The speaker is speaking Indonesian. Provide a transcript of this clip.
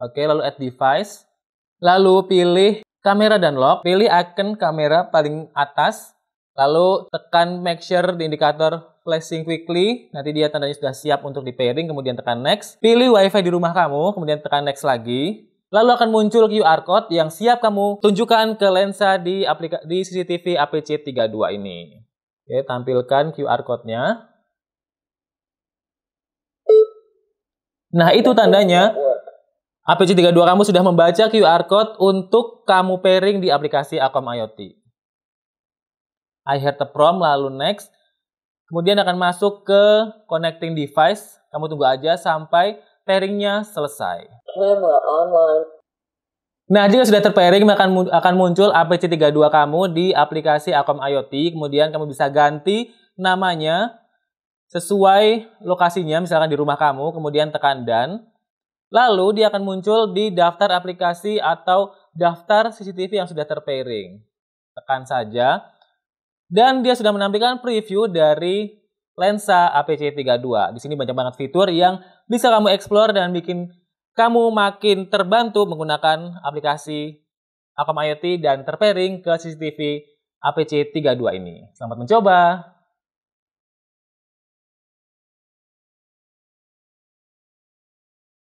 Oke, lalu add device. Lalu pilih kamera dan lock. Pilih icon kamera paling atas. Lalu tekan make sure di indikator flashing quickly. Nanti dia tandanya sudah siap untuk di pairing. Kemudian tekan next. Pilih wifi di rumah kamu. Kemudian tekan next lagi. Lalu akan muncul QR code yang siap kamu tunjukkan ke lensa di, aplika di CCTV APC32 ini. Oke, tampilkan QR code-nya. Nah, itu tandanya APC32 kamu sudah membaca QR code untuk kamu pairing di aplikasi Akom IoT. I heard the prompt, lalu next. Kemudian akan masuk ke connecting device. Kamu tunggu aja sampai pairingnya selesai. Nah, jika sudah terpairing, akan, akan muncul APC32 kamu di aplikasi Akom IoT. Kemudian kamu bisa ganti namanya sesuai lokasinya, misalkan di rumah kamu. Kemudian tekan dan. Lalu dia akan muncul di daftar aplikasi atau daftar CCTV yang sudah terpairing. Tekan saja. Dan dia sudah menampilkan preview dari lensa APC32. Di sini banyak banget fitur yang bisa kamu explore dan bikin kamu makin terbantu menggunakan aplikasi Akom IoT dan terpairing ke CCTV APC32 ini. Selamat mencoba!